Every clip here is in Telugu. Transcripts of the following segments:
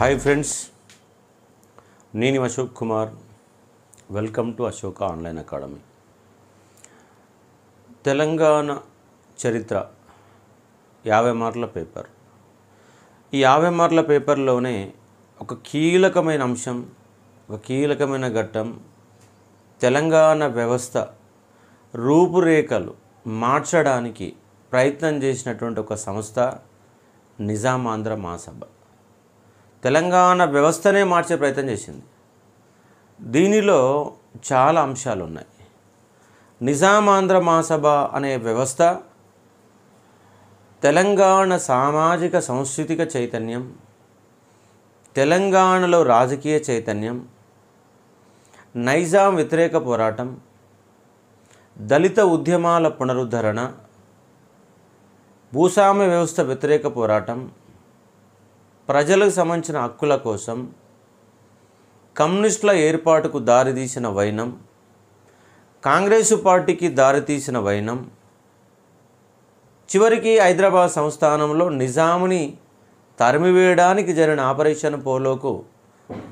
హాయ్ ఫ్రెండ్స్ నేను Ashok Kumar welcome to Ashoka online academy Telangana చరిత్ర యాభై మార్ల పేపర్ ఈ యాభై మార్ల పేపర్లోనే ఒక కీలకమైన అంశం ఒక కీలకమైన ఘట్టం తెలంగాణ వ్యవస్థ రూపురేఖలు మార్చడానికి ప్రయత్నం చేసినటువంటి ఒక సంస్థ నిజామాంధ్ర మహాసభ తెలంగాణ వ్యవస్థనే మార్చే ప్రయత్నం చేసింది దీనిలో చాలా అంశాలు ఉన్నాయి నిజామాంధ్ర మహాసభ అనే వ్యవస్థ తెలంగాణ సామాజిక సాంస్కృతిక చైతన్యం తెలంగాణలో రాజకీయ చైతన్యం నైజాం వ్యతిరేక పోరాటం దళిత ఉద్యమాల పునరుద్ధరణ భూస్వామ్య వ్యవస్థ వ్యతిరేక పోరాటం ప్రజలకు సంబంధించిన హక్కుల కోసం కమ్యూనిస్టుల ఏర్పాటుకు దారితీసిన వైనం కాంగ్రెసు పార్టీకి దారితీసిన వైనం చివరికి హైదరాబాద్ సంస్థానంలో నిజాముని తరిమివేయడానికి జరిగిన ఆపరేషన్ పోలోకు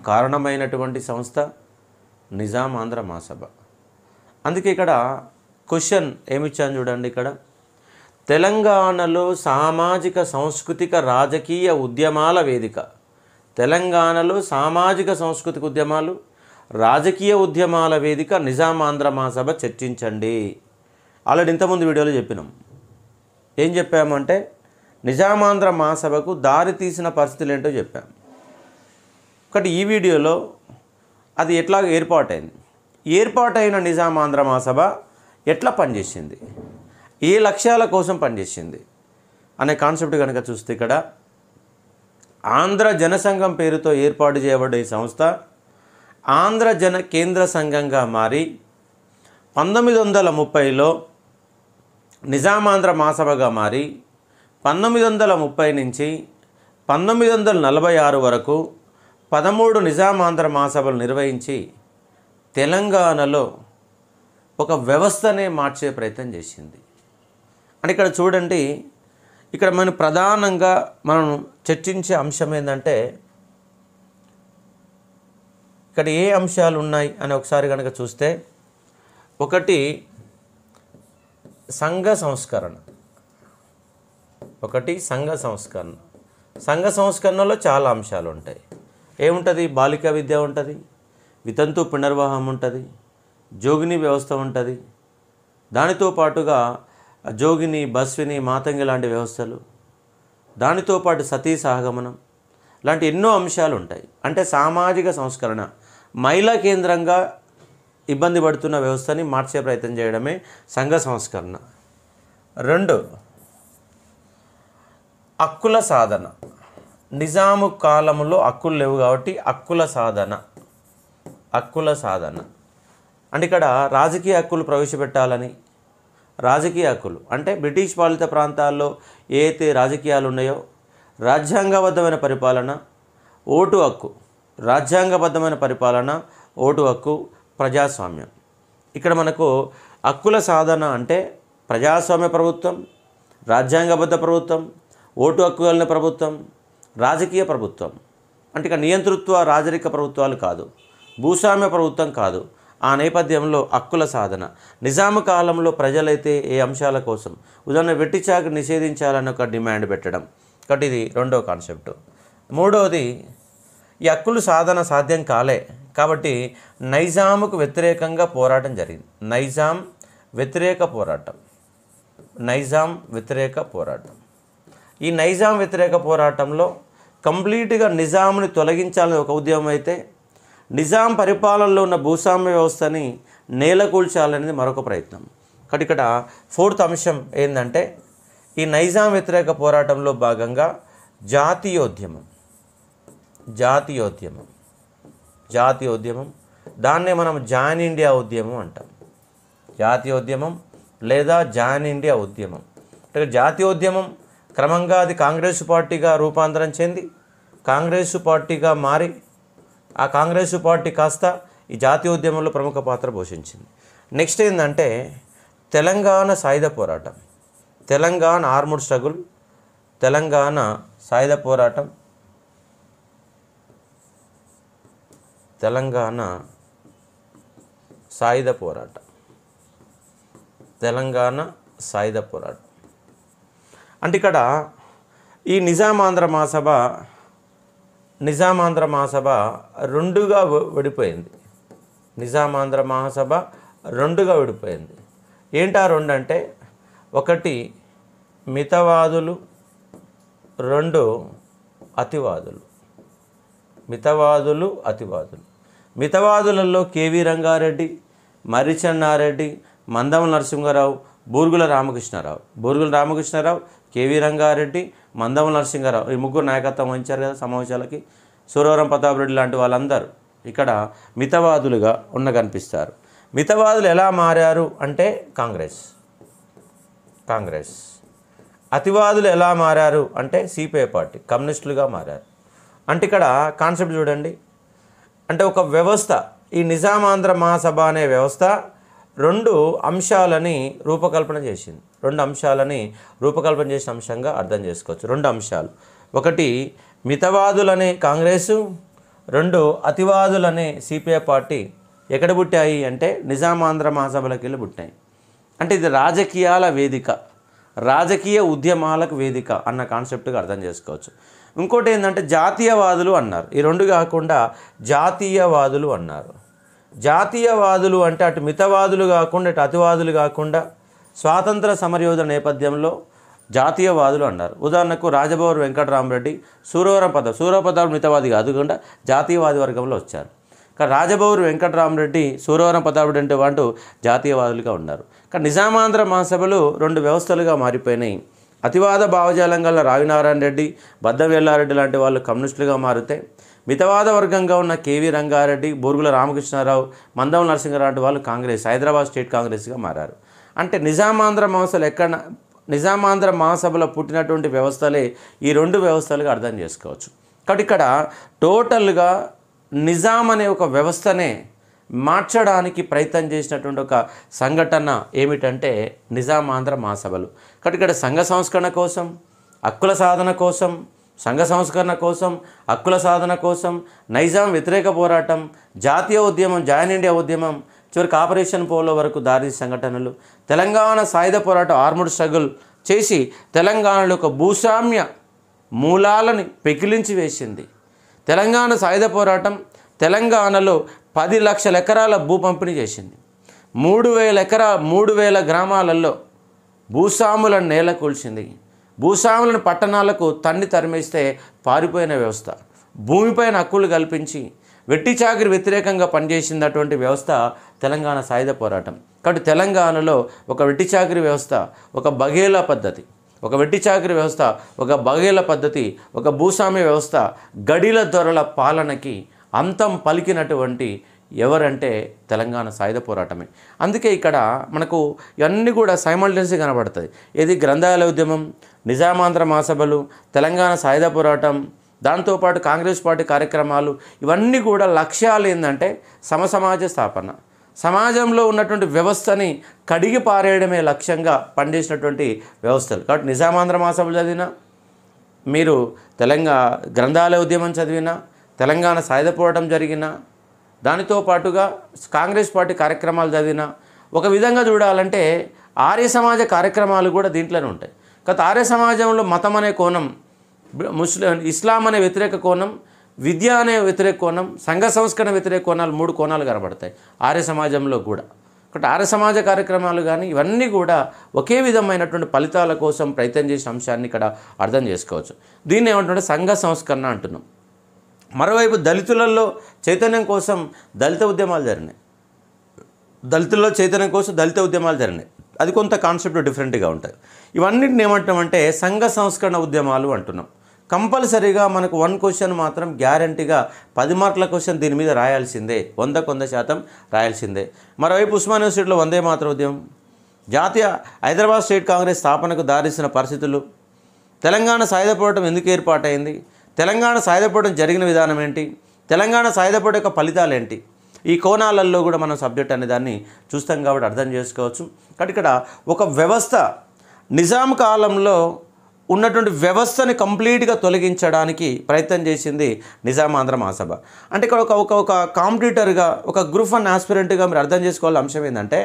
కారణమైనటువంటి సంస్థ నిజాం ఆంధ్ర మహాసభ అందుకే ఇక్కడ క్వశ్చన్ ఏమిచ్చాను చూడండి ఇక్కడ తెలంగాణలో సామాజిక సాంస్కృతిక రాజకీయ ఉద్యమాల వేదిక తెలంగాణలో సామాజిక సాంస్కృతిక ఉద్యమాలు రాజకీయ ఉద్యమాల వేదిక నిజాం ఆంధ్ర మహాసభ చర్చించండి ఆల్రెడీ ఇంతకుముందు వీడియోలో చెప్పినాం ఏం చెప్పామంటే నిజామాంధ్ర మహాసభకు దారి తీసిన పరిస్థితులు ఏంటో చెప్పాం ఒకటి ఈ వీడియోలో అది ఎట్లా ఏర్పాటైంది ఏర్పాటైన నిజామాంధ్ర మహాసభ ఎట్లా పనిచేసింది ఏ లక్ష్యాల కోసం పనిచేసింది అనే కాన్సెప్ట్ కనుక చూస్తే ఇక్కడ ఆంధ్ర జనసంఘం పేరుతో ఏర్పాటు చేయబడ్డ ఈ సంస్థ ఆంధ్ర జన కేంద్ర సంఘంగా మారి పంతొమ్మిది వందల ముప్పైలో నిజామాంధ్ర మహాసభగా మారి పంతొమ్మిది వందల ముప్పై నుంచి పంతొమ్మిది వందల నలభై ఆరు వరకు పదమూడు నిజామాంధ్ర మహాసభలు నిర్వహించి తెలంగాణలో ఒక వ్యవస్థనే మార్చే ప్రయత్నం చేసింది అని ఇక్కడ చూడండి ఇక్కడ మనం ప్రధానంగా మనం చర్చించే అంశం ఏంటంటే ఇక్కడ ఏ అంశాలు ఉన్నాయి అని ఒకసారి కనుక చూస్తే ఒకటి సంఘ సంస్కరణ ఒకటి సంఘ సంస్కరణ సంఘ సంస్కరణలో చాలా అంశాలు ఉంటాయి ఏముంటుంది బాలిక విద్య ఉంటుంది వితంతు పునర్వాహం ఉంటుంది జోగిని వ్యవస్థ ఉంటుంది దానితో పాటుగా జోగిని బస్విని మాతంగి లాంటి వ్యవస్థలు దానితో పాటు సతీ సహగమనం లాంటి ఎన్నో అంశాలు ఉంటాయి అంటే సామాజిక సంస్కరణ మహిళా కేంద్రంగా ఇబ్బంది పడుతున్న వ్యవస్థని మార్చే ప్రయత్నం చేయడమే సంఘ సంస్కరణ రెండు హక్కుల సాధన నిజాము కాలంలో హక్కులు లేవు కాబట్టి హక్కుల సాధన హక్కుల సాధన అంటే ఇక్కడ రాజకీయ హక్కులు ప్రవేశపెట్టాలని రాజకీయ హక్కులు అంటే బ్రిటిష్ పాలిత ప్రాంతాల్లో ఏతే రాజకీయాలు ఉన్నాయో రాజ్యాంగబద్ధమైన పరిపాలన ఓటు హక్కు రాజ్యాంగబద్ధమైన పరిపాలన ఓటు హక్కు ప్రజాస్వామ్యం ఇక్కడ మనకు హక్కుల సాధన అంటే ప్రజాస్వామ్య ప్రభుత్వం రాజ్యాంగబద్ధ ప్రభుత్వం ఓటు హక్కు కలిగిన ప్రభుత్వం రాజకీయ ప్రభుత్వం అంటే ఇక నియంతృత్వ రాజరిక ప్రభుత్వాలు కాదు భూస్వామ్య ప్రభుత్వం కాదు ఆ నేపథ్యంలో హక్కుల సాధన నిజాము కాలంలో ప్రజలైతే ఏ అంశాల కోసం ఉదాహరణ వెట్టిచాకు నిషేధించాలని ఒక డిమాండ్ పెట్టడం ఒకటి ఇది రెండో కాన్సెప్ట్ మూడవది ఈ హక్కులు సాధన సాధ్యం కాలే కాబట్టి నైజాముకు వ్యతిరేకంగా పోరాటం జరిగింది నైజాం వ్యతిరేక పోరాటం నైజాం వ్యతిరేక పోరాటం ఈ నైజాం వ్యతిరేక పోరాటంలో కంప్లీట్గా నిజాముని తొలగించాలని ఒక ఉద్యమం అయితే నిజాం పరిపాలనలో ఉన్న భూస్వామ్య వ్యవస్థని నేలకూల్చాలనేది మరొక ప్రయత్నం కాబట్టి ఇక్కడ ఫోర్త్ అంశం ఏంటంటే ఈ నైజాం వ్యతిరేక పోరాటంలో భాగంగా జాతీయోద్యమం జాతీయోద్యమం జాతీయోద్యమం దాన్నే మనం జాన్ ఇండియా ఉద్యమం అంటాం జాతీయోద్యమం లేదా జాన్ ఇండియా ఉద్యమం అంటే జాతీయోద్యమం క్రమంగా అది కాంగ్రెస్ పార్టీగా రూపాంతరం చెంది కాంగ్రెస్ పార్టీగా మారి ఆ కాంగ్రెస్ పార్టీ కాస్త ఈ జాతీయ ఉద్యమంలో ప్రముఖ పాత్ర పోషించింది నెక్స్ట్ ఏంటంటే తెలంగాణ సాయుధ పోరాటం తెలంగాణ ఆర్మూడ్ స్ట్రగుల్ తెలంగాణ సాయుధ పోరాటం తెలంగాణ సాయుధ పోరాటం తెలంగాణ సాయుధ పోరాటం అంటే ఇక్కడ ఈ నిజామాంధ్ర మహాసభ నిజామాంధ్ర మహాసభ రెండుగా విడిపోయింది నిజామాంధ్ర మహాసభ రెండుగా విడిపోయింది ఏంటా రెండు అంటే ఒకటి మితవాదులు రెండు అతివాదులు మితవాదులు అతివాదులు మితవాదులలో కేవీ రంగారెడ్డి మరిచన్నారెడ్డి మందం నరసింహారావు బూర్గుల రామకృష్ణారావు బూర్గుల రామకృష్ణారావు కేవీ రంగారెడ్డి మందం నరసింహారావు ఈ ముగ్గురు నాయకత్వం వహించారు కదా సమావేశాలకి సూర్యవరం ప్రతాప్ రెడ్డి లాంటి వాళ్ళందరూ ఇక్కడ మితవాదులుగా ఉన్న కనిపిస్తారు మితవాదులు ఎలా మారారు అంటే కాంగ్రెస్ కాంగ్రెస్ అతివాదులు ఎలా మారారు అంటే సిపిఐ పార్టీ కమ్యూనిస్టులుగా మారారు అంటే ఇక్కడ కాన్సెప్ట్ చూడండి అంటే ఒక వ్యవస్థ ఈ నిజామాంధ్ర మహాసభ అనే వ్యవస్థ రెండు అంశాలని రూపకల్పన చేసింది రెండు అంశాలని రూపకల్పన చేసిన అంశంగా అర్థం చేసుకోవచ్చు రెండు అంశాలు ఒకటి మితవాదులనే కాంగ్రెసు రెండు అతివాదులనే సిపిఐ పార్టీ ఎక్కడ పుట్టాయి అంటే నిజామాంధ్ర మహాసభలకి వెళ్ళి పుట్టాయి అంటే ఇది రాజకీయాల వేదిక రాజకీయ ఉద్యమాలకు వేదిక అన్న కాన్సెప్ట్గా అర్థం చేసుకోవచ్చు ఇంకోటి ఏంటంటే జాతీయవాదులు అన్నారు ఈ రెండు కాకుండా జాతీయవాదులు అన్నారు జాతీయవాదులు అంటే అటు మితవాదులు కాకుండా అటు అతివాదులు కాకుండా స్వాతంత్ర సమరయోధన నేపథ్యంలో జాతీయవాదులు అన్నారు ఉదాహరణకు రాజభవర్ వెంకటరామరెడ్డి సూరవరం పద సూరవరం మితవాది కాదుకుండా జాతీయవాది వర్గంలో వచ్చారు కానీ రాజభవర్ వెంకటరామరెడ్డి సూరవరం పదాబుడు అంటే వాంటూ జాతీయవాదులుగా ఉన్నారు కానీ నిజామాంధ్ర మహాసభలు రెండు వ్యవస్థలుగా మారిపోయినాయి అతివాద భావజాలం గల రావినారాయణ రెడ్డి బద్దవెల్లారెడ్డి లాంటి వాళ్ళు కమ్యూనిస్టులుగా మారితే మితవాద వర్గంగా ఉన్న కేవీ రంగారెడ్డి బోర్గుల రామకృష్ణారావు మందం నరసింహారావు వాళ్ళు కాంగ్రెస్ హైదరాబాద్ స్టేట్ కాంగ్రెస్గా మారారు అంటే నిజామాంధ్ర మహాసభలు ఎక్కడ నిజామాంధ్ర మహాసభలో పుట్టినటువంటి వ్యవస్థలే ఈ రెండు వ్యవస్థలుగా అర్థం చేసుకోవచ్చు కాబట్టి ఇక్కడ టోటల్గా నిజాం అనే ఒక వ్యవస్థనే మార్చడానికి ప్రయత్నం చేసినటువంటి ఒక సంఘటన ఏమిటంటే నిజామాంధ్ర మహాసభలు కాబట్టి ఇక్కడ సంఘ సంస్కరణ కోసం హక్కుల సాధన కోసం సంఘ సంస్కరణ కోసం హక్కుల సాధన కోసం నైజాం వ్యతిరేక పోరాటం జాతీయ ఉద్యమం జాయిన్ ఇండియా ఉద్యమం చివరికి ఆపరేషన్ పోలో వరకు దారి సంఘటనలు తెలంగాణ సాయుధ పోరాటం ఆర్ముడ్ స్ట్రగుల్ చేసి తెలంగాణలో ఒక భూస్వామ్య మూలాలని పెకిలించి వేసింది తెలంగాణ సాయుధ పోరాటం తెలంగాణలో పది లక్షల ఎకరాల భూ పంపిణీ చేసింది మూడు వేల ఎకరా మూడు వేల గ్రామాలలో భూస్వాములను నేల కూల్చింది భూస్వాములను పట్టణాలకు తన్ని తరిమేస్తే పారిపోయిన వ్యవస్థ భూమిపైన హక్కులు కల్పించి వెట్టి చాకరి వ్యతిరేకంగా పనిచేసినటువంటి వ్యవస్థ తెలంగాణ సాయుధ పోరాటం కాబట్టి తెలంగాణలో ఒక వెట్టి చాకరి వ్యవస్థ ఒక బగేలా పద్ధతి ఒక వెట్టి చాకరి వ్యవస్థ ఒక బగేల పద్ధతి ఒక భూస్వామ్య వ్యవస్థ గడిల ధొరల పాలనకి అంతం పలికినటువంటి ఎవరంటే తెలంగాణ సాయుధ పోరాటమే అందుకే ఇక్కడ మనకు ఇవన్నీ కూడా సైమల్టెన్సీ కనబడుతుంది ఇది గ్రంథాలయ ఉద్యమం నిజామాంధ్ర మహాసభలు తెలంగాణ సాయుధ పోరాటం దాంతోపాటు కాంగ్రెస్ పార్టీ కార్యక్రమాలు ఇవన్నీ కూడా లక్ష్యాలు ఏంటంటే సమసమాజ స్థాపన సమాజంలో ఉన్నటువంటి వ్యవస్థని కడిగి పారేయడమే లక్ష్యంగా పనిచేసినటువంటి వ్యవస్థలు కాబట్టి నిజామాంధ్ర మహాసభలు చదివినా మీరు తెలంగాణ గ్రంథాలయ ఉద్యమం చదివినా తెలంగాణ సాయుధ పోరాటం జరిగిన దానితో పాటుగా కాంగ్రెస్ పార్టీ కార్యక్రమాలు చదివినా ఒక విధంగా చూడాలంటే ఆర్య సమాజ కార్యక్రమాలు కూడా దీంట్లోనే ఉంటాయి గత ఆర్య సమాజంలో మతం అనే కోణం ముస్లిం ఇస్లాం అనే వ్యతిరేక కోణం విద్య అనే వ్యతిరేక కోణం సంఘ సంస్కరణ వ్యతిరేక కోణాలు మూడు కోణాలు కనబడతాయి ఆర్య సమాజంలో కూడా ఒకటి ఆర్య సమాజ కార్యక్రమాలు కానీ ఇవన్నీ కూడా ఒకే విధమైనటువంటి ఫలితాల కోసం ప్రయత్నం చేసిన అంశాన్ని ఇక్కడ అర్థం చేసుకోవచ్చు దీన్ని ఏమంటుంటే సంఘ సంస్కరణ అంటున్నాం మరోవైపు దళితులలో చైతన్యం కోసం దళిత ఉద్యమాలు జరిగినాయి దళితుల్లో చైతన్యం కోసం దళిత ఉద్యమాలు జరిగినాయి అది కొంత కాన్సెప్ట్ డిఫరెంట్గా ఉంటుంది ఇవన్నిటిని ఏమంటామంటే సంఘ సంస్కరణ ఉద్యమాలు అంటున్నాం కంపల్సరీగా మనకు వన్ క్వశ్చన్ మాత్రం గ్యారంటీగా పది మార్కుల క్వశ్చన్ దీని మీద రాయాల్సిందే వంద కొంద శాతం రాయాల్సిందే మరోవైపు ఉస్మాన్ యూనివర్సిటీలో వందే మాత్ర ఉద్యమం జాతీయ హైదరాబాద్ స్టేట్ కాంగ్రెస్ స్థాపనకు దారిస్తున్న పరిస్థితులు తెలంగాణ సాయుధపోవటం ఎందుకు ఏర్పాటైంది తెలంగాణ సాయుధపోవటం జరిగిన విధానం ఏంటి తెలంగాణ సాయుధ యొక్క ఫలితాలు ఏంటి ఈ కోణాలలో కూడా మనం సబ్జెక్ట్ అనే దాన్ని చూస్తాం కాబట్టి అర్థం చేసుకోవచ్చు కాబట్టి ఇక్కడ ఒక వ్యవస్థ నిజాం కాలంలో ఉన్నటువంటి వ్యవస్థని కంప్లీట్గా తొలగించడానికి ప్రయత్నం చేసింది నిజామాంధ్ర మహాసభ అంటే ఇక్కడ ఒక ఒక ఒక కాంపిటీటర్గా ఒక గ్రూప్ అండ్ ఆస్పిరెంట్గా మీరు అర్థం చేసుకోవాలి అంశం ఏంటంటే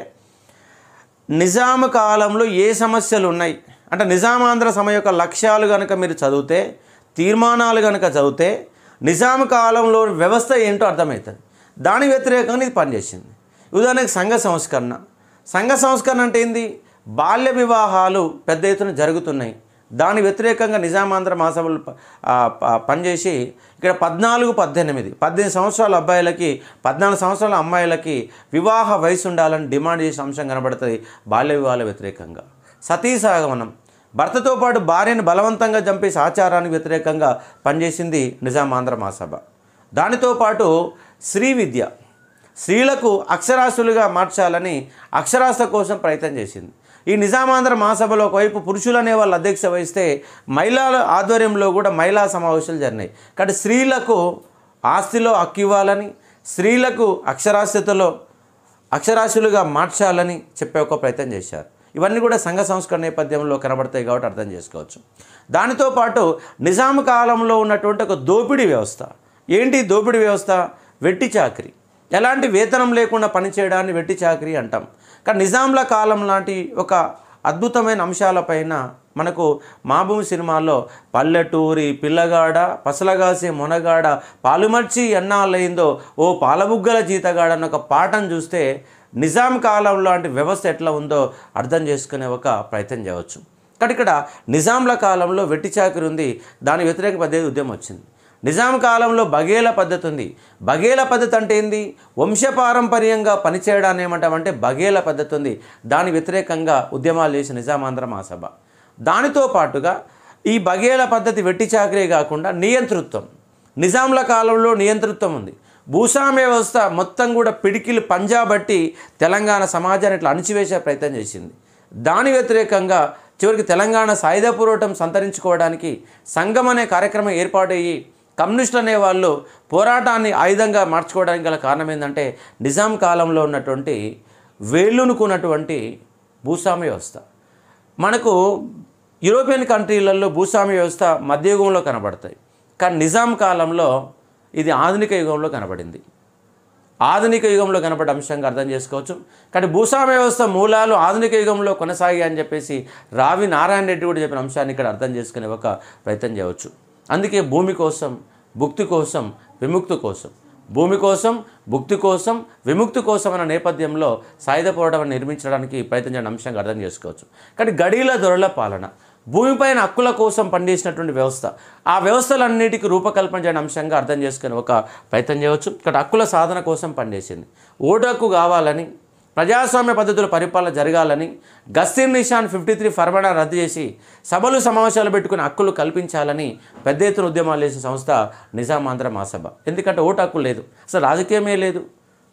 నిజాం కాలంలో ఏ సమస్యలు ఉన్నాయి అంటే నిజామాంధ్ర సమ యొక్క లక్ష్యాలు కనుక మీరు చదివితే తీర్మానాలు కనుక చదివితే నిజాం కాలంలో వ్యవస్థ ఏంటో అర్థమవుతుంది దాని వ్యతిరేకంగా ఇది పనిచేసింది ఉదాహరణకి సంఘ సంస్కరణ సంఘ సంస్కరణ అంటే ఏంది బాల్య వివాహాలు పెద్ద ఎత్తున జరుగుతున్నాయి దాని వ్యతిరేకంగా నిజామాంధ్ర మహాసభలు పనిచేసి ఇక్కడ పద్నాలుగు పద్దెనిమిది పద్దెనిమిది సంవత్సరాల అబ్బాయిలకి పద్నాలుగు సంవత్సరాల అమ్మాయిలకి వివాహ వయసు ఉండాలని డిమాండ్ చేసే అంశం కనబడుతుంది బాల్య వివాహాల వ్యతిరేకంగా సతీసాగమనం భర్తతో పాటు భార్యను బలవంతంగా చంపేసి ఆచారానికి వ్యతిరేకంగా పనిచేసింది నిజామాంధ్ర మహాసభ దానితో పాటు శ్రీ విద్య స్త్రీలకు అక్షరాస్యులుగా మార్చాలని అక్షరాస్యత కోసం ప్రయత్నం చేసింది ఈ నిజామాంధ్ర మహాసభలో ఒకవైపు పురుషులు వాళ్ళు అధ్యక్ష వహిస్తే మహిళల ఆధ్వర్యంలో కూడా మహిళా సమావేశాలు జరిగినాయి కాబట్టి స్త్రీలకు ఆస్తిలో హక్కు ఇవ్వాలని స్త్రీలకు అక్షరాస్యతలో అక్షరాస్యులుగా మార్చాలని చెప్పే ఒక ప్రయత్నం చేశారు ఇవన్నీ కూడా సంఘ సంస్కరణ నేపథ్యంలో కనబడతాయి కాబట్టి అర్థం చేసుకోవచ్చు దానితో పాటు నిజాం కాలంలో ఉన్నటువంటి ఒక దోపిడీ వ్యవస్థ ఏంటి దోపిడీ వ్యవస్థ వెట్టి చాకరీ ఎలాంటి వేతనం లేకుండా పనిచేయడాన్ని వెట్టి చాకరీ అంటాం కానీ నిజాంల కాలం లాంటి ఒక అద్భుతమైన అంశాలపైన మనకు మాభూమి సినిమాల్లో పల్లెటూరి పిల్లగాడ పసలగాసే మొనగాడ పాలుమర్చి ఎన్నాళ్ళయిందో ఓ పాలబుగ్గల జీతగాడ అన్న ఒక పాఠం చూస్తే నిజాం కాలం లాంటి వ్యవస్థ ఎట్లా ఉందో అర్థం చేసుకునే ఒక ప్రయత్నం చేయవచ్చు కానీ ఇక్కడ నిజాంల కాలంలో వెట్టి చాకరి ఉంది దాని వ్యతిరేక పద్ధతి ఉద్యమం వచ్చింది నిజాం కాలంలో బగేల పద్ధతి ఉంది బగేల పద్ధతి అంటే ఏంది వంశపారంపర్యంగా పనిచేయడాన్ని ఏమంటామంటే బగేల పద్ధతి ఉంది దాని వ్యతిరేకంగా ఉద్యమాలు చేసిన నిజామాంధ్ర మహాసభ దానితో పాటుగా ఈ బగేల పద్ధతి వెట్టి చాకరే కాకుండా నియంతృత్వం నిజాంల కాలంలో నియంతృత్వం ఉంది భూస్వామ్య వ్యవస్థ మొత్తం కూడా పిడికిలు పంజాబట్టి తెలంగాణ సమాజాన్ని ఇట్లా అణిచివేసే ప్రయత్నం చేసింది దాని వ్యతిరేకంగా చివరికి తెలంగాణ సాయుధ పోరాటం సంతరించుకోవడానికి సంఘం అనే కార్యక్రమం ఏర్పాటయ్యి కమ్యూనిస్టులు అనేవాళ్ళు పోరాటాన్ని ఆయుధంగా మార్చుకోవడానికి గల కారణం ఏంటంటే నిజాం కాలంలో ఉన్నటువంటి వేలునుకున్నటువంటి భూస్వామ్య వ్యవస్థ మనకు యూరోపియన్ కంట్రీలలో భూస్వామ్య వ్యవస్థ మధ్యయుగంలో కనబడతాయి కానీ నిజాం కాలంలో ఇది ఆధునిక యుగంలో కనబడింది ఆధునిక యుగంలో కనబడే అంశంగా అర్థం చేసుకోవచ్చు కానీ భూస్వామ్య వ్యవస్థ మూలాలు ఆధునిక యుగంలో కొనసాగాయని చెప్పేసి రావి నారాయణ రెడ్డి కూడా చెప్పిన అంశాన్ని ఇక్కడ అర్థం చేసుకునే ఒక ప్రయత్నం చేయవచ్చు అందుకే భూమి కోసం భుక్తి కోసం విముక్తి కోసం భూమి కోసం భుక్తి కోసం విముక్తి కోసం అన్న నేపథ్యంలో సాయుధ పోరాటం నిర్మించడానికి ప్రయత్నించిన అంశంగా అర్థం చేసుకోవచ్చు కానీ గడిల దొరల పాలన భూమిపైన హక్కుల కోసం పనిచేసినటువంటి వ్యవస్థ ఆ వ్యవస్థలన్నిటికీ రూపకల్పన చేయడం అంశంగా అర్థం చేసుకుని ఒక ప్రయత్నం చేయవచ్చు ఇక్కడ హక్కుల సాధన కోసం పనిచేసింది ఓటు హక్కు కావాలని ప్రజాస్వామ్య పద్ధతుల పరిపాలన జరగాలని గస్తీర్ నిషాన్ ఫిఫ్టీ త్రీ ఫర్మానా రద్దు చేసి సభలు సమావేశాలు పెట్టుకుని హక్కులు కల్పించాలని పెద్ద ఎత్తున ఉద్యమాలు చేసిన సంస్థ నిజామాంధ్ర మహాసభ ఎందుకంటే ఓటు హక్కు లేదు అసలు రాజకీయమే లేదు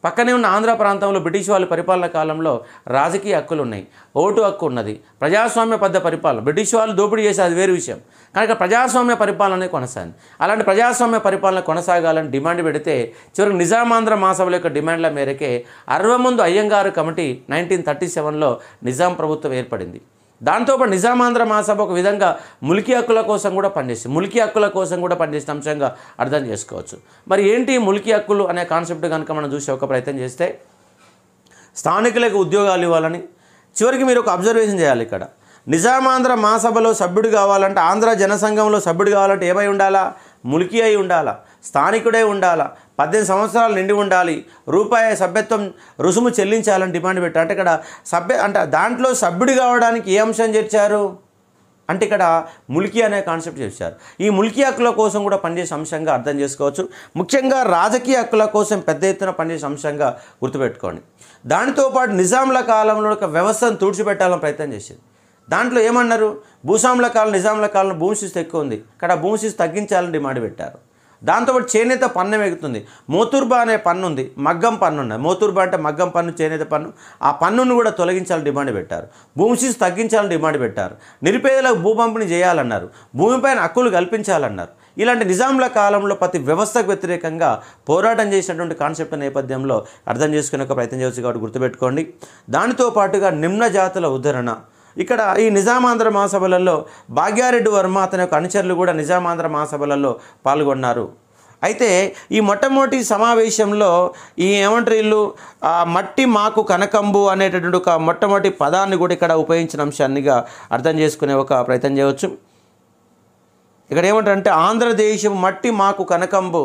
పక్కనే ఉన్న ఆంధ్ర ప్రాంతంలో బ్రిటిష్ వాళ్ళ పరిపాలన కాలంలో రాజకీయ హక్కులు ఉన్నాయి ఓటు హక్కు ఉన్నది ప్రజాస్వామ్య పెద్ద పరిపాలన బ్రిటిష్ వాళ్ళు దోపిడీ చేసి అది వేరే విషయం కనుక ప్రజాస్వామ్య పరిపాలనే కొనసాగింది అలాంటి ప్రజాస్వామ్య పరిపాలన కొనసాగాలని డిమాండ్ పెడితే చివరికి నిజామాంధ్ర మహాసభల యొక్క డిమాండ్ల మేరకే అరవై ముందు అయ్యంగారు కమిటీ నైన్టీన్ థర్టీ సెవెన్లో నిజాం ప్రభుత్వం ఏర్పడింది దాంతోపాటు నిజామాంధ్ర మహాసభ ఒక విధంగా ములికి హక్కుల కోసం కూడా పనిచేసింది ములికి హక్కుల కోసం కూడా పనిచేసిన అంశంగా అర్థం చేసుకోవచ్చు మరి ఏంటి ములికి హక్కులు అనే కాన్సెప్ట్ కనుక మనం చూసే ఒక ప్రయత్నం చేస్తే స్థానికులకు ఉద్యోగాలు ఇవ్వాలని చివరికి మీరు ఒక అబ్జర్వేషన్ చేయాలి ఇక్కడ నిజామాంధ్ర మహాసభలో సభ్యుడు కావాలంటే ఆంధ్ర జనసంఘంలో సభ్యుడు కావాలంటే ఏమై ఉండాలా ములికి అయి ఉండాలా స్థానికుడే ఉండాలా పద్దెనిమిది సంవత్సరాలు నిండి ఉండాలి రూపాయి సభ్యత్వం రుసుము చెల్లించాలని డిమాండ్ పెట్టారు అంటే ఇక్కడ సభ్య అంటే దాంట్లో సభ్యుడు కావడానికి ఏ అంశం చేర్చారు అంటే ఇక్కడ ముల్కీ అనే కాన్సెప్ట్ చేశారు ఈ ముల్కీ హక్కుల కోసం కూడా పనిచేసే అంశంగా అర్థం చేసుకోవచ్చు ముఖ్యంగా రాజకీయ హక్కుల కోసం పెద్ద ఎత్తున పనిచేసే అంశంగా గుర్తుపెట్టుకోండి దానితో పాటు నిజాముల కాలంలో ఒక వ్యవస్థను తుడిచిపెట్టాలని ప్రయత్నం చేసింది దాంట్లో ఏమన్నారు భూస్వాముల కాలం నిజాంల కాలంలో భూమి శిస్తు ఎక్కువ ఉంది ఇక్కడ భూమి శిస్తు తగ్గించాలని డిమాండ్ పెట్టారు దాంతోపాటు చేనేత పన్నం ఎగుతుంది మోతుర్బా అనే పన్ను ఉంది మగ్గం పన్ను ఉన్నాయి మోతుర్బా అంటే మగ్గం పన్ను చేనేత పన్ను ఆ పన్నును కూడా తొలగించాలని డిమాండ్ పెట్టారు భూమి తగ్గించాలని డిమాండ్ పెట్టారు నిరుపేదలకు భూపంపిణీ చేయాలన్నారు భూమిపైన హక్కులు కల్పించాలన్నారు ఇలాంటి నిజాంల కాలంలో ప్రతి వ్యవస్థకు వ్యతిరేకంగా పోరాటం చేసినటువంటి కాన్సెప్ట్ నేపథ్యంలో అర్థం చేసుకునే ప్రయత్నం చేయవచ్చు కాబట్టి గుర్తుపెట్టుకోండి దానితో పాటుగా నిమ్న జాతుల ఉద్ధరణ ఇక్కడ ఈ నిజామాంధ్ర మహాసభలలో భాగ్యారెడ్డి వర్మ అతని యొక్క అనుచరులు కూడా నిజామాంధ్ర మహాసభలలో పాల్గొన్నారు అయితే ఈ మొట్టమొదటి సమావేశంలో ఈ ఏమంటారు వీళ్ళు మట్టి మాకు కనకంబు అనేటటువంటి ఒక మొట్టమొదటి పదాన్ని కూడా ఇక్కడ ఉపయోగించిన అంశాన్నిగా అర్థం చేసుకునే ఒక ప్రయత్నం చేయవచ్చు ఇక్కడ ఏమంటారంటే ఆంధ్రదేశం మట్టి మాకు కనకంబు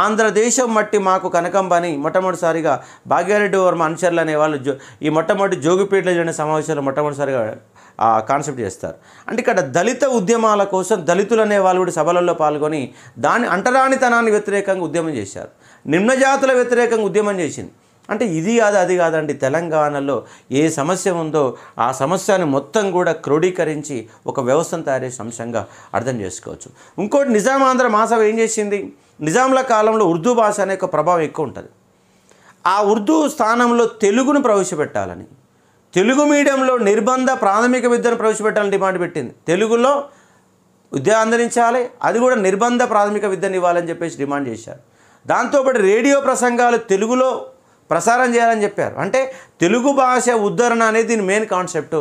ఆంధ్రదేశం మట్టి మాకు కనకంబని మొట్టమొదటిసారిగా భాగ్యారెడ్డి వర్మ అనుచరులు అనే వాళ్ళు జో ఈ మొట్టమొదటి జోగిపేటలో జరిగిన సమావేశంలో మొట్టమొదటిసారిగా కాన్సెప్ట్ చేస్తారు అంటే ఇక్కడ దళిత ఉద్యమాల కోసం దళితులు అనే వాళ్ళు కూడా సభలలో పాల్గొని దాని అంటరానితనాన్ని వ్యతిరేకంగా ఉద్యమం చేశారు నిమ్నజాతుల వ్యతిరేకంగా ఉద్యమం చేసింది అంటే ఇది కాదు అది కాదండి తెలంగాణలో ఏ సమస్య ఉందో ఆ సమస్యను మొత్తం కూడా క్రోడీకరించి ఒక వ్యవస్థను తయారు చేసిన అంశంగా అర్థం చేసుకోవచ్చు ఇంకోటి నిజాం ఆంధ్ర మాసవ ఏం చేసింది నిజాంల కాలంలో ఉర్దూ భాష అనే ఒక ప్రభావం ఎక్కువ ఉంటుంది ఆ ఉర్దూ స్థానంలో తెలుగును ప్రవేశపెట్టాలని తెలుగు మీడియంలో నిర్బంధ ప్రాథమిక విద్యను ప్రవేశపెట్టాలని డిమాండ్ పెట్టింది తెలుగులో విద్య అందించాలి అది కూడా నిర్బంధ ప్రాథమిక విద్యను ఇవ్వాలని చెప్పేసి డిమాండ్ చేశారు దాంతోపాటు రేడియో ప్రసంగాలు తెలుగులో ప్రసారం చేయాలని చెప్పారు అంటే తెలుగు భాష ఉద్ధరణ అనేది దీని మెయిన్ కాన్సెప్టు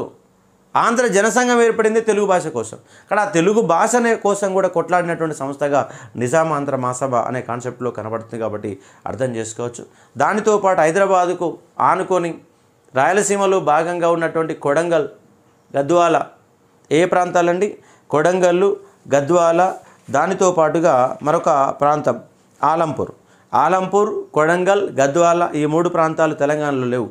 ఆంధ్ర జనసంఘం ఏర్పడింది తెలుగు భాష కోసం కానీ ఆ తెలుగు భాష కోసం కూడా కొట్లాడినటువంటి సంస్థగా నిజాం ఆంధ్ర మాసభ అనే కాన్సెప్ట్లో కనబడుతుంది కాబట్టి అర్థం చేసుకోవచ్చు దానితో పాటు హైదరాబాదుకు ఆనుకొని రాయలసీమలో భాగంగా ఉన్నటువంటి కొడంగల్ గద్వాల ఏ ప్రాంతాలండి కొడంగల్లు గద్వాల దానితో పాటుగా మరొక ప్రాంతం ఆలంపూర్ ఆలంపూర్ కొడంగల్ గద్వాల ఈ మూడు ప్రాంతాలు తెలంగాణలో లేవు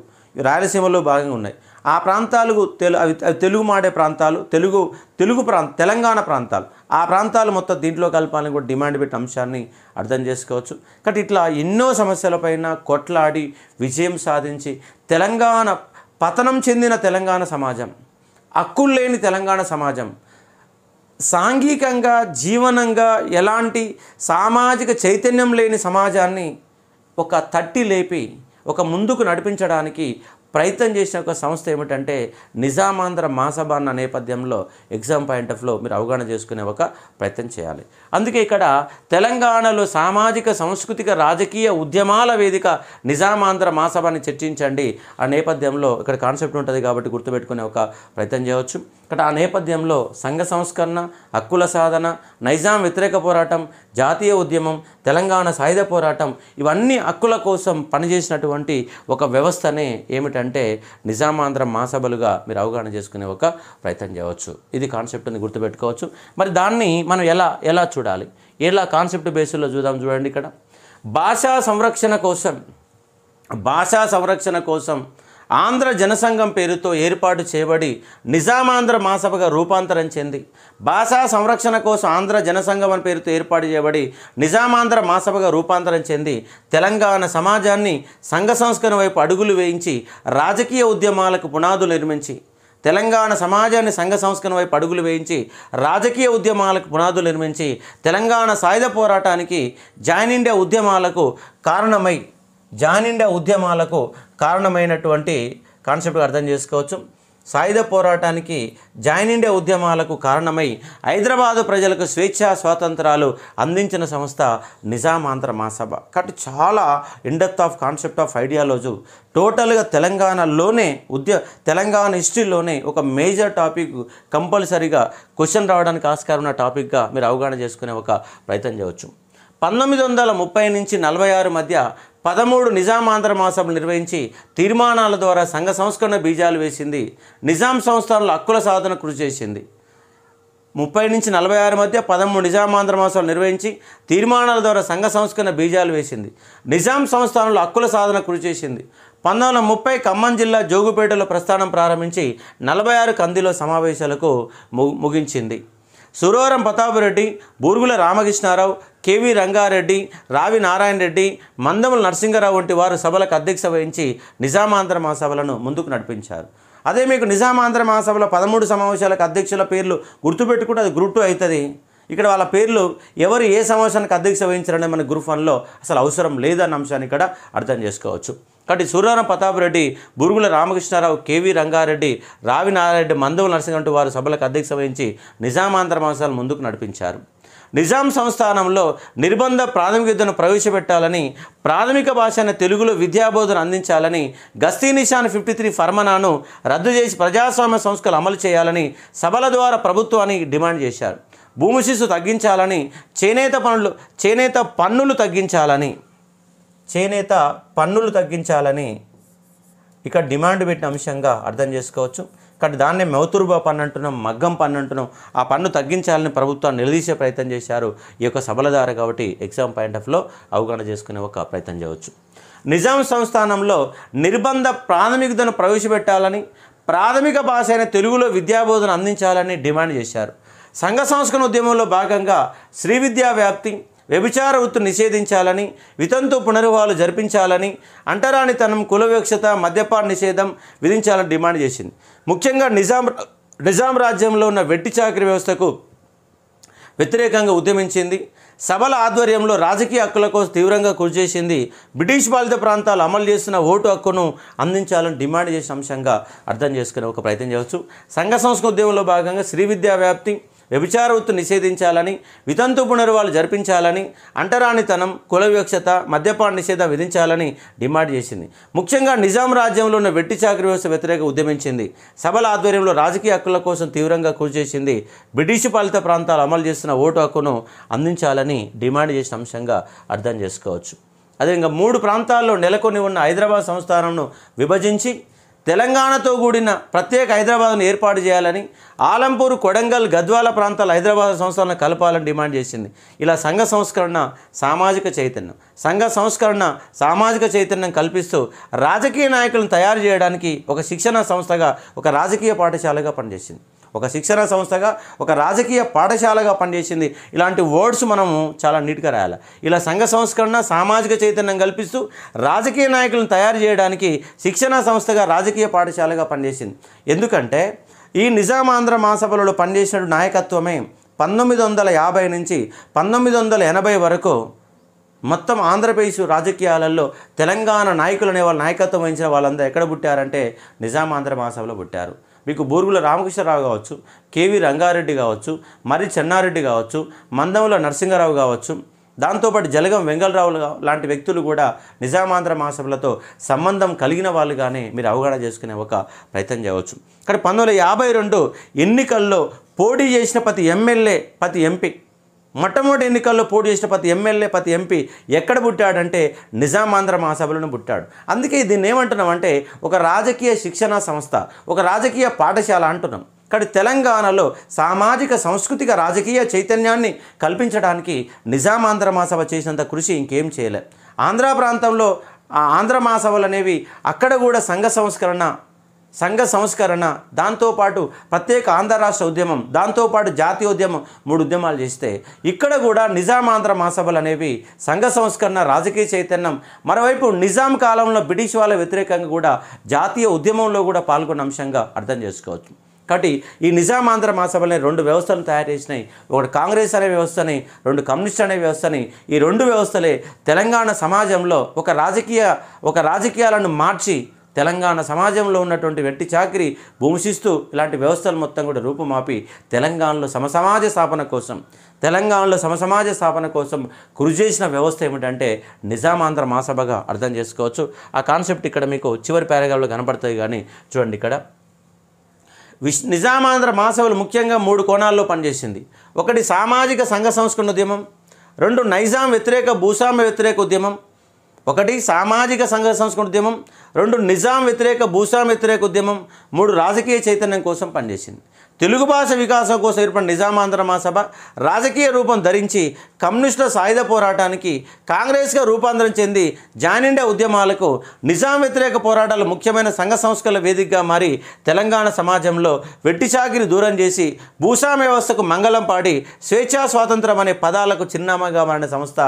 రాయలసీమలో భాగంగా ఉన్నాయి ఆ ప్రాంతాలకు తెలు అవి తెలుగు మాడే ప్రాంతాలు తెలుగు తెలుగు ప్రాంత తెలంగాణ ప్రాంతాలు ఆ ప్రాంతాలు మొత్తం దీంట్లో కలపాలని కూడా డిమాండ్ పెట్టే అంశాన్ని అర్థం చేసుకోవచ్చు కాబట్టి ఇట్లా ఎన్నో సమస్యలపైన కొట్లాడి విజయం సాధించి తెలంగాణ పతనం చెందిన తెలంగాణ సమాజం హక్కులు లేని తెలంగాణ సమాజం సాంఘికంగా జీవనంగా ఎలాంటి సామాజిక చైతన్యం లేని సమాజాన్ని ఒక తట్టి లేపి ఒక ముందుకు నడిపించడానికి ప్రయత్నం చేసిన ఒక సంస్థ ఏమిటంటే నిజామాంధ్ర మాసభాన్న అన్న నేపథ్యంలో ఎగ్జామ్ పాయింట్ ఆఫ్లో మీరు అవగాహన చేసుకునే ఒక ప్రయత్నం చేయాలి అందుకే ఇక్కడ తెలంగాణలో సామాజిక సాంస్కృతిక రాజకీయ ఉద్యమాల వేదిక నిజామాంధ్ర మాసభాన్ని చర్చించండి ఆ నేపథ్యంలో ఇక్కడ కాన్సెప్ట్ ఉంటుంది కాబట్టి గుర్తుపెట్టుకునే ఒక ప్రయత్నం చేయవచ్చు ఇక్కడ ఆ నేపథ్యంలో సంఘ సంస్కరణ హక్కుల సాధన నైజాం వ్యతిరేక పోరాటం జాతీయ ఉద్యమం తెలంగాణ సాయుధ పోరాటం ఇవన్నీ హక్కుల కోసం పనిచేసినటువంటి ఒక వ్యవస్థనే ఏమిటంటే ఏంటంటే నిజామాంధ్ర మాసబలుగా మీరు అవగాహన చేసుకునే ఒక ప్రయత్నం చేయవచ్చు ఇది కాన్సెప్ట్ని గుర్తుపెట్టుకోవచ్చు మరి దాన్ని మనం ఎలా ఎలా చూడాలి ఎలా కాన్సెప్ట్ బేస్లో చూద్దాం చూడండి ఇక్కడ భాషా సంరక్షణ కోసం భాషా సంరక్షణ కోసం ఆంధ్ర జనసంఘం పేరుతో ఏర్పాటు చేయబడి నిజామాంధ్ర మాసభగా రూపాంతరం చెంది భాషా సంరక్షణ కోసం ఆంధ్ర జనసంఘం అని పేరుతో ఏర్పాటు చేయబడి నిజామాంధ్ర మాసభగా రూపాంతరం చెంది తెలంగాణ సమాజాన్ని సంఘ సంస్కరణ వైపు అడుగులు వేయించి రాజకీయ ఉద్యమాలకు పునాదులు నిర్మించి తెలంగాణ సమాజాన్ని సంఘ సంస్కరణ వైపు అడుగులు వేయించి రాజకీయ ఉద్యమాలకు పునాదులు నిర్మించి తెలంగాణ సాయుధ పోరాటానికి జాయిన్ ఇండియా ఉద్యమాలకు కారణమై జానిండా ఉద్యమాలకు కారణమైనటువంటి కాన్సెప్ట్ అర్థం చేసుకోవచ్చు సాయుధ పోరాటానికి జాయిన్ ఇండియా ఉద్యమాలకు కారణమై హైదరాబాదు ప్రజలకు స్వేచ్ఛా స్వాతంత్రాలు అందించిన సంస్థ నిజాం ఆంధ్ర మహాసభ కాబట్టి చాలా in depth of concept of ideology టోటల్గా తెలంగాణలోనే ఉద్య తెలంగాణ హిస్టరీలోనే ఒక మేజర్ టాపిక్ కంపల్సరీగా క్వశ్చన్ రావడానికి ఆస్కారం ఉన్న టాపిక్గా మీరు అవగాహన చేసుకునే ఒక ప్రయత్నం చేయవచ్చు పంతొమ్మిది వందల ముప్పై నుంచి నలభై ఆరు మధ్య పదమూడు నిజామాంధ్ర మహాసభలు నిర్వహించి తీర్మానాల ద్వారా సంఘ సంస్కరణ బీజాలు వేసింది నిజాం సంస్థానంలో హక్కుల సాధన కృషి చేసింది ముప్పై నుంచి నలభై ఆరు మధ్య పదమూడు నిజామాంధ్ర మహాసభలు నిర్వహించి తీర్మానాల ద్వారా సంఘ సంస్కరణ బీజాలు వేసింది నిజాం సంస్థానంలో హక్కుల సాధన కృషి చేసింది పంతొమ్మిది వందల ముప్పై ఖమ్మం జిల్లా జోగుపేటలో ప్రస్థానం ప్రారంభించి నలభై ఆరు కందిలో సమావేశాలకు ముగించింది సురవరం ప్రతాపరెడ్డి బూరుగుల రామకృష్ణారావు కేవీ రంగారెడ్డి రావి నారాయణ రెడ్డి మందముల నరసింహరావు వంటి వారు సభలకు అధ్యక్ష వహించి నిజామాంధ్ర మహాసభలను ముందుకు నడిపించారు అదే మీకు నిజామాంధ్ర మహాసభలో పదమూడు సమావేశాలకు అధ్యక్షుల పేర్లు గుర్తుపెట్టుకుంటే అది గ్రూప్ టూ అవుతుంది ఇక్కడ వాళ్ళ పేర్లు ఎవరు ఏ సమావేశానికి అధ్యక్ష వహించారనే మన గ్రూప్ వన్లో అసలు అవసరం లేదన్న అంశాన్ని ఇక్కడ అర్థం చేసుకోవచ్చు కాబట్టి సూర్యవరం ప్రతాప్ రెడ్డి బురుగుల రామకృష్ణారావు కేవీ రంగారెడ్డి రావి నారాయణ మందవ నరసింహ వారు సభలకు అధ్యక్ష వహించి నిజామాంధ్ర మాసాలు ముందుకు నడిపించారు నిజాం సంస్థానంలో నిర్బంధ ప్రాథమిక విద్యను ప్రవేశపెట్టాలని ప్రాథమిక భాష అయిన తెలుగులో విద్యాబోధన అందించాలని గస్తీ నిషాన్ ఫిఫ్టీ త్రీ ఫర్మనాను రద్దు చేసి ప్రజాస్వామ్య సంస్థలు అమలు చేయాలని సభల ద్వారా ప్రభుత్వాన్ని డిమాండ్ చేశారు భూమి శిశు తగ్గించాలని చేనేత పనులు చేనేత పన్నులు తగ్గించాలని చేనేత పన్నులు తగ్గించాలని ఇక్కడ డిమాండ్ పెట్టిన అంశంగా అర్థం చేసుకోవచ్చు కాబట్టి దాన్నే మౌతురుబా పన్ను అంటున్నాం మగ్గం పన్ను అంటున్నాం ఆ పన్ను తగ్గించాలని ప్రభుత్వం నిలదీసే ప్రయత్నం చేశారు ఈ యొక్క సభల కాబట్టి ఎగ్జామ్ పాయింట్ ఆఫ్లో అవగాహన చేసుకునే ఒక ప్రయత్నం చేయవచ్చు నిజాం సంస్థానంలో నిర్బంధ ప్రాథమికతను ప్రవేశపెట్టాలని ప్రాథమిక భాష అయిన తెలుగులో విద్యాబోధన అందించాలని డిమాండ్ చేశారు సంఘ సంస్కరణ ఉద్యమంలో భాగంగా శ్రీ విద్యా వ్యాప్తి వ్యభిచార వృత్తు నిషేధించాలని వితంతు పునర్వాలు జరిపించాలని అంటరానితనం కులవివక్షత మద్యపాన నిషేధం విధించాలని డిమాండ్ చేసింది ముఖ్యంగా నిజాం నిజాం రాజ్యంలో ఉన్న వెట్టి చాకరీ వ్యవస్థకు వ్యతిరేకంగా ఉద్యమించింది సభల ఆధ్వర్యంలో రాజకీయ హక్కుల కోసం తీవ్రంగా కృషి చేసింది బ్రిటిష్ పాలిత ప్రాంతాలు అమలు చేసిన ఓటు హక్కును అందించాలని డిమాండ్ చేసే అంశంగా అర్థం చేసుకునే ఒక ప్రయత్నం చేయవచ్చు సంఘ సంస్కృతి ఉద్యమంలో భాగంగా శ్రీ విద్యా వ్యాప్తి వ్యభిచార వృత్తు నిషేధించాలని వితంతు పునర్వాలు జరిపించాలని అంటరానితనం కుల వివక్షత మద్యపాన నిషేధం విధించాలని డిమాండ్ చేసింది ముఖ్యంగా నిజాం రాజ్యంలో ఉన్న వెట్టి చాకరీ వ్యవస్థ వ్యతిరేక ఉద్యమించింది సభల ఆధ్వర్యంలో రాజకీయ హక్కుల కోసం తీవ్రంగా కృషి చేసింది బ్రిటిష్ పాలిత ప్రాంతాలు అమలు చేస్తున్న ఓటు హక్కును అందించాలని డిమాండ్ చేసిన అంశంగా అర్థం చేసుకోవచ్చు అదేవిధంగా మూడు ప్రాంతాల్లో నెలకొని ఉన్న హైదరాబాద్ సంస్థానంను విభజించి తెలంగాణతో కూడిన ప్రత్యేక హైదరాబాద్ను ఏర్పాటు చేయాలని ఆలంపూర్ కొడంగల్ గద్వాల ప్రాంతాల హైదరాబాద్ సంస్థలను కలపాలని డిమాండ్ చేసింది ఇలా సంఘ సంస్కరణ సామాజిక చైతన్యం సంఘ సంస్కరణ సామాజిక చైతన్యం కల్పిస్తూ రాజకీయ నాయకులను తయారు చేయడానికి ఒక శిక్షణ సంస్థగా ఒక రాజకీయ పాఠశాలగా పనిచేసింది ఒక శిక్షణ సంస్థగా ఒక రాజకీయ పాఠశాలగా పనిచేసింది ఇలాంటి వర్డ్స్ మనము చాలా నీట్గా రాయాలి ఇలా సంఘ సంస్కరణ సామాజిక చైతన్యం కల్పిస్తూ రాజకీయ నాయకులను తయారు చేయడానికి శిక్షణ సంస్థగా రాజకీయ పాఠశాలగా పనిచేసింది ఎందుకంటే ఈ నిజామాంధ్ర మహాసభలలో పనిచేసిన నాయకత్వమే పంతొమ్మిది వందల యాభై నుంచి పంతొమ్మిది వందల ఎనభై వరకు మొత్తం ఆంధ్రప్రదేశ్ రాజకీయాలలో తెలంగాణ నాయకులు వాళ్ళ నాయకత్వం వహించిన వాళ్ళందరూ ఎక్కడ పుట్టారంటే నిజామాంధ్ర మహాసభలో పుట్టారు మీకు బూరుగుల రామకృష్ణరావు కావచ్చు కేవి రంగారెడ్డి కావచ్చు మరి చెన్నారెడ్డి కావచ్చు మందముల నరసింహారావు కావచ్చు దాంతోపాటు జలగం వెంగళరావు లాంటి వ్యక్తులు కూడా నిజామాంధ్ర మహాసభలతో సంబంధం కలిగిన వాళ్ళుగానే మీరు అవగాహన చేసుకునే ఒక ప్రయత్నం చేయవచ్చు కానీ పంతొమ్మిది యాభై రెండు ఎన్నికల్లో పోటీ చేసిన ప్రతి ఎమ్మెల్యే ప్రతి ఎంపీ మొట్టమొదటి ఎన్నికల్లో పోటీ చేసిన ప్రతి ఎమ్మెల్యే ప్రతి ఎంపీ ఎక్కడ పుట్టాడంటే నిజామాంధ్ర మహాసభలను పుట్టాడు అందుకే దీన్ని ఏమంటున్నాం అంటే ఒక రాజకీయ శిక్షణ సంస్థ ఒక రాజకీయ పాఠశాల అంటున్నాం ఇక్కడ తెలంగాణలో సామాజిక సాంస్కృతిక రాజకీయ చైతన్యాన్ని కల్పించడానికి నిజామాంధ్ర మహాసభ చేసినంత కృషి ఇంకేం చేయలేదు ఆంధ్ర ప్రాంతంలో ఆంధ్ర మహాసభలు అనేవి అక్కడ కూడా సంఘ సంస్కరణ సంఘ సంస్కరణ దాంతోపాటు ప్రత్యేక ఆంధ్ర రాష్ట్ర ఉద్యమం దాంతోపాటు జాతీయోద్యమం మూడు ఉద్యమాలు చేస్తే ఇక్కడ కూడా నిజాం ఆంధ్ర మహాసభలు అనేవి సంఘ సంస్కరణ రాజకీయ చైతన్యం మరోవైపు నిజాం కాలంలో బ్రిటిష్ వాళ్ళ వ్యతిరేకంగా కూడా జాతీయ ఉద్యమంలో కూడా పాల్గొన్న అంశంగా అర్థం చేసుకోవచ్చు కాబట్టి ఈ నిజాం ఆంధ్ర మహాసభలనే రెండు వ్యవస్థలు తయారు చేసినాయి ఒకటి కాంగ్రెస్ అనే వ్యవస్థని రెండు కమ్యూనిస్ట్ అనే వ్యవస్థని ఈ రెండు వ్యవస్థలే తెలంగాణ సమాజంలో ఒక రాజకీయ ఒక రాజకీయాలను మార్చి తెలంగాణ సమాజంలో ఉన్నటువంటి వెట్టి చాకరి భూమిషిస్తూ ఇలాంటి వ్యవస్థలు మొత్తం కూడా రూపుమాపి తెలంగాణలో సమసమాజ స్థాపన కోసం తెలంగాణలో సమసమాజ స్థాపన కోసం కృషి చేసిన వ్యవస్థ ఏమిటంటే నిజామాంధ్ర మాసభగా అర్థం చేసుకోవచ్చు ఆ కాన్సెప్ట్ ఇక్కడ మీకు చివరి పారాగ్రాఫ్లో కనపడతాయి కానీ చూడండి ఇక్కడ విష్ నిజామాంధ్ర మాసభలు ముఖ్యంగా మూడు కోణాల్లో పనిచేసింది ఒకటి సామాజిక సంఘ సంస్కరణ ఉద్యమం రెండు నైజాం వ్యతిరేక భూస్వామ్య వ్యతిరేక ఉద్యమం ఒకటి సామాజిక సంఘ సంస్కృతి ఉద్యమం రెండు నిజాం వ్యతిరేక భూస్వామి వ్యతిరేక ఉద్యమం మూడు రాజకీయ చైతన్యం కోసం పనిచేసింది తెలుగు భాష వికాసం కోసం ఏర్పడిన నిజామాంధ్ర మహాసభ రాజకీయ రూపం ధరించి కమ్యూనిస్టుల సాయుధ పోరాటానికి కాంగ్రెస్గా రూపాంతరం చెంది జానిండా ఉద్యమాలకు నిజాం వ్యతిరేక పోరాటాలు ముఖ్యమైన సంఘ సంస్కరణ వేదికగా మారి తెలంగాణ సమాజంలో వెట్టిచాకిరి దూరం చేసి భూస్వామ్య వ్యవస్థకు మంగళం పాడి స్వేచ్ఛా స్వాతంత్రం అనే పదాలకు చిరునామాగా మారిన సంస్థ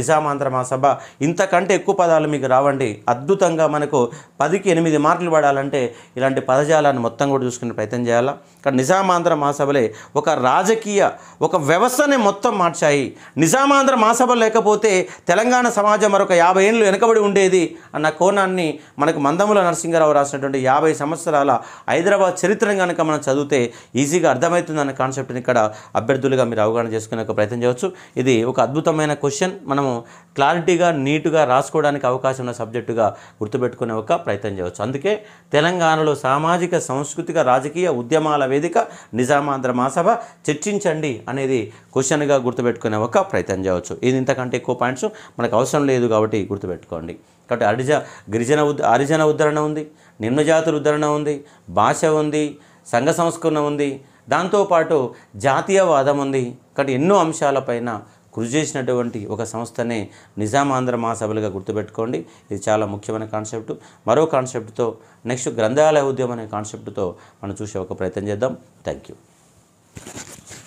నిజామాంధ్ర మహాసభ ఇంతకంటే ఎక్కువ పదాలు మీకు రావండి అద్భుతంగా మనకు పదికి ఎనిమిది మార్కులు పడాలంటే ఇలాంటి పదజాలాన్ని మొత్తం కూడా చూసుకునే ప్రయత్నం చేయాలా ఇక్కడ నిజాం నిజామాంధ్ర మహాసభలే ఒక రాజకీయ ఒక వ్యవస్థనే మొత్తం మార్చాయి నిజామాంధ్ర మహాసభ లేకపోతే తెలంగాణ సమాజం మరొక యాభై ఏళ్ళు వెనుకబడి ఉండేది అన్న కోణాన్ని మనకు మందముల నరసింహరావు రాసినటువంటి యాభై సంవత్సరాల హైదరాబాద్ చరిత్రను కనుక మనం చదివితే ఈజీగా అర్థమవుతుంది అన్న కాన్సెప్ట్ని ఇక్కడ అభ్యర్థులుగా మీరు అవగాహన చేసుకునే ప్రయత్నం చేయవచ్చు ఇది ఒక అద్భుతమైన క్వశ్చన్ మనము క్లారిటీగా నీటుగా రాసుకోవడానికి అవకాశం ఉన్న సబ్జెక్టుగా గుర్తుపెట్టుకునే ఒక ప్రయత్నం చేయవచ్చు అందుకే తెలంగాణలో సామాజిక సాంస్కృతిక రాజకీయ ఉద్యమాల వేదిక నిజామాంధ్ర మహాసభ చర్చించండి అనేది క్వశ్చన్గా గుర్తుపెట్టుకునే ఒక ప్రయత్నం చేయవచ్చు ఇది ఇంతకంటే ఎక్కువ పాయింట్స్ మనకు అవసరం లేదు కాబట్టి గుర్తుపెట్టుకోండి కాబట్టి అరిజ గిరిజన ఉద్ అరిజన ఉద్ధరణ ఉంది నిమ్నజాతుల ఉద్ధరణ ఉంది భాష ఉంది సంఘ సంస్కరణ ఉంది దాంతోపాటు జాతీయవాదం ఉంది కాబట్టి ఎన్నో అంశాలపైన కృషి చేసినటువంటి ఒక సంస్థని నిజాం ఆంధ్ర మహాసభలుగా గుర్తుపెట్టుకోండి ఇది చాలా ముఖ్యమైన కాన్సెప్ట్ మరో కాన్సెప్ట్తో నెక్స్ట్ గ్రంథాలయ ఉద్యమం అనే కాన్సెప్ట్తో మనం చూసే ఒక ప్రయత్నం చేద్దాం థ్యాంక్ యూ